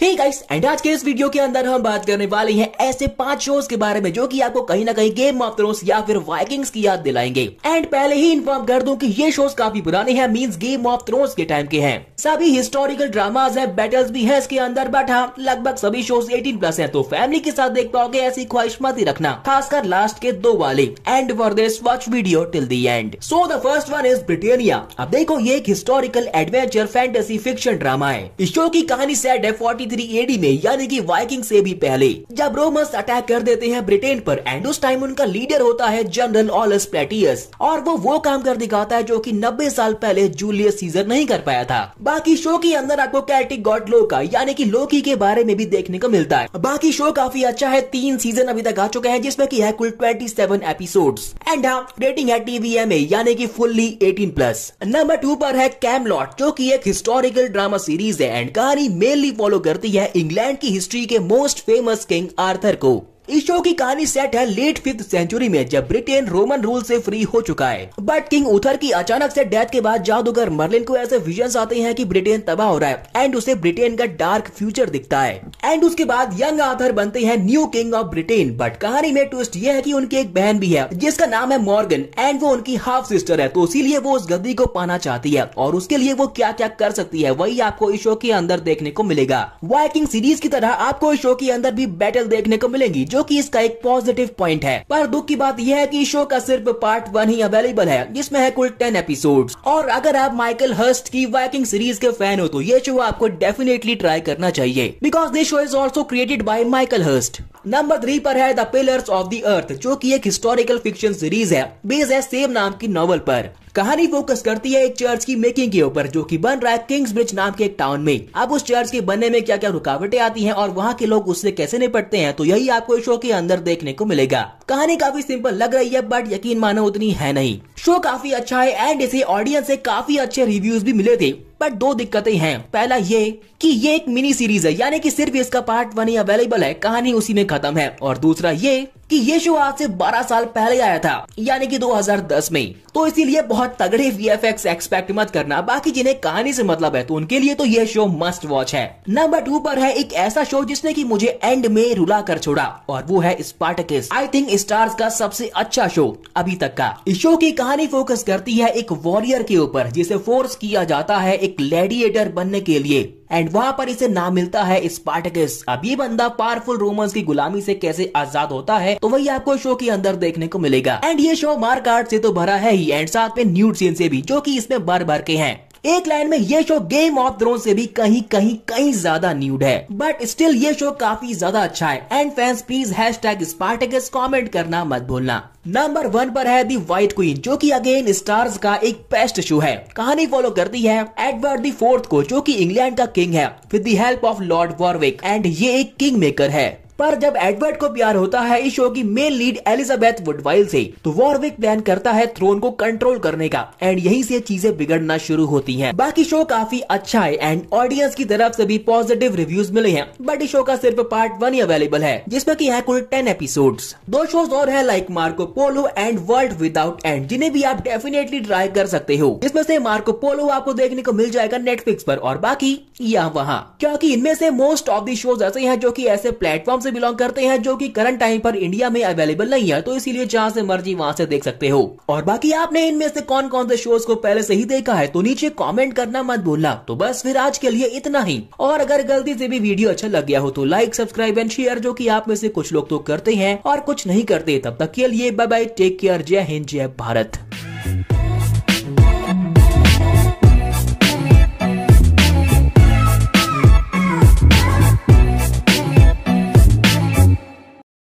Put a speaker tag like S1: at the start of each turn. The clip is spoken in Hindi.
S1: हे गाइस एंड आज के इस वीडियो के अंदर हम बात करने वाले हैं ऐसे पांच शोज के बारे में जो कि आपको कहीं ना कहीं गेम ऑफ थ्रोन्स या फिर वाइकिंग्स की याद दिलाएंगे एंड पहले ही इन्फॉर्म कर दूं कि ये शोज काफी पुराने हैं मींस गेम ऑफ थ्रोन्स के टाइम के हैं सभी हिस्टोरिकल ड्रामाज है बैटल्स भी है इसके अंदर बट हाँ लगभग सभी शोज 18 प्लस है तो फैमिली के साथ देख पाओगे ऐसी ख्वाहिश मत ही रखना खासकर लास्ट के दो वाले end for this watch video till the end so the first one is Britannia अब देखो ये एक historical adventure fantasy fiction drama है इस शो की कहानी सेट है फोर्टी थ्री एडी में यानी की वाइकिंग से भी पहले जब रोमस अटैक कर देते हैं ब्रिटेन पर एंड उस टाइम उनका लीडर होता है जनरल ऑलस प्लेटियस और वो वो काम कर दिखाता है जो की नब्बे साल पहले जूलियस सीजर नहीं कर पाया था बाकी शो के अंदर आपको कैटिक गॉड लोका यानी कि लोकी के बारे में भी देखने को मिलता है बाकी शो काफी अच्छा है तीन सीजन अभी तक आ चुके हैं जिसमें की है कुल ट्वेंटी सेवन एपिसोड एंड हाँ रेटिंग है टीवीएम यानी की fully eighteen plus number two पर है कैमलॉट जो की एक हिस्टोरिकल ड्रामा सीरीज है एंड कहानी मेनली फॉलो करती है इंग्लैंड की हिस्ट्री के मोस्ट फेमस किंग आर्थर को इस शो की कहानी सेट है लेट फिफ्थ सेंचुरी में जब ब्रिटेन रोमन रूल से फ्री हो चुका है बट किंग उथर की अचानक से डेथ के बाद जादूगर मर्लिन को ऐसे विजन आते हैं कि ब्रिटेन तबाह हो रहा है एंड उसे ब्रिटेन का डार्क फ्यूचर दिखता है एंड उसके बाद यंग आथर बनते हैं new king of Britain but कहानी में ट्विस्ट यह है की उनकी एक बहन भी है जिसका नाम है मॉर्गन एंड वो उनकी हाफ सिस्टर है तो इसीलिए वो उस गद्दी को पाना चाहती है और उसके लिए वो क्या क्या कर सकती है वही आपको इस शो के अंदर देखने को मिलेगा वाइकिंग सीरीज की तरह आपको इस शो के अंदर भी बैटल देखने को मिलेगी जो कि इसका एक पॉजिटिव पॉइंट है पर दुख की बात यह है कि शो का सिर्फ पार्ट वन ही अवेलेबल है जिसमें है कुल टेन एपिसोड और अगर आप माइकल हर्स्ट की वाइकिंग सीरीज के फैन हो तो ये शो आपको डेफिनेटली ट्राई करना चाहिए because this show is also created by Michael Hirst number three पर है the pillars of the earth जो कि एक हिस्टोरिकल फिक्शन सीरीज है बेस्ड है सेम नाम की नॉवल पर कहानी फोकस करती है एक चर्च की मेकिंग के ऊपर जो की बन रहा है किंग्स ब्रिज नाम के एक टाउन में अब उस चर्च के बनने में क्या क्या रुकावटें आती है और वहाँ के लोग उससे कैसे निपटते हैं तो यही आपको इस शो के अंदर देखने को मिलेगा कहानी काफी सिंपल लग रही है बट यकीन मानो उतनी है नहीं शो काफी अच्छा है एंड इसे ऑडियंस से काफी अच्छे रिव्यूज भी मिले थे बट दो दिक्कतें हैं पहला ये कि ये एक मिनी सीरीज है यानी कि सिर्फ इसका पार्ट वन ही अवेलेबल है कहानी उसी में खत्म है और दूसरा ये कि यीशु आज से 12 साल पहले आया था यानी कि 2010 में तो इसीलिए बहुत तगड़े वी एफ एक्सपेक्ट मत करना बाकी जिन्हें कहानी से मतलब है तो उनके लिए तो ये शो मस्ट वॉच है नंबर टू पर है एक ऐसा शो जिसने की मुझे एंड में रुला कर छोड़ा और वो है स्पार्टकिस आई थिंक स्टार्स का सबसे अच्छा शो अभी तक का इस शो की कहानी फोकस करती है एक वॉरियर के ऊपर जिसे फोर्स किया जाता है एक लेडिएटर बनने के लिए एंड वहां पर इसे नाम मिलता है स्पार्टकस अब ये बंदा पावरफुल रोम की गुलामी से कैसे आजाद होता है तो वही आपको शो के अंदर देखने को मिलेगा एंड ये शो मार काट से तो भरा है ही एंड साथ में न्यूड सीन से भी जो की इसमें भर भर के हैं एक लाइन में ये शो गेम ऑफ थ्रोन से भी कहीं कहीं कहीं ज्यादा न्यूड है बट स्टिल ये शो काफी ज्यादा अच्छा है and fans please hashtag Spartacus comment करना मत भूलना नंबर वन पर है दी व्हाइट क्वीन जो कि अगेन स्टार्स का एक बेस्ट शो है कहानी फॉलो करती है एडवर्ड दी फोर्थ को जो कि इंग्लैंड का किंग है with the help of lord Warwick and ये एक किंग मेकर है पर जब एडवर्ड को प्यार होता है इस शो की मेन लीड एलिजाबेथ वुडवाइल से तो वॉरविक प्लान करता है थ्रोन को कंट्रोल करने का एंड यहीं से चीजें बिगड़ना शुरू होती हैं बाकी शो काफी अच्छा है एंड ऑडियंस की तरफ से भी पॉजिटिव रिव्यूज मिले हैं बट इस शो का सिर्फ पार्ट वन ही अवेलेबल है जिसमे की है कुल टेन एपिसोड दो शोज और है like Marco Polo and world without end जिन्हें भी आप डेफिनेटली ट्राई कर सकते हो जिसमे से मार्को पोलो आपको देखने को मिल जाएगा नेटफ्लिक्स पर और बाकी यहाँ वहाँ क्योंकि इनमें से मोस्ट ऑफ दी शोज ऐसे हैं जो की ऐसे प्लेटफॉर्म से बिलोंग करते हैं जो कि करंट टाइम पर इंडिया में अवेलेबल नहीं है तो इसीलिए जहाँ से मर्जी वहाँ से देख सकते हो और बाकी आपने इनमें से कौन कौन से शोज को पहले से ही देखा है तो नीचे कॉमेंट करना मत भूलना तो बस फिर आज के लिए इतना ही और अगर गलती से भी वीडियो अच्छा लग गया हो तो लाइक सब्सक्राइब एंड शेयर जो की आप में से कुछ लोग तो करते हैं और कुछ नहीं करते तब तक के लिए बाय बाय टेक केयर जय हिंद जय भारत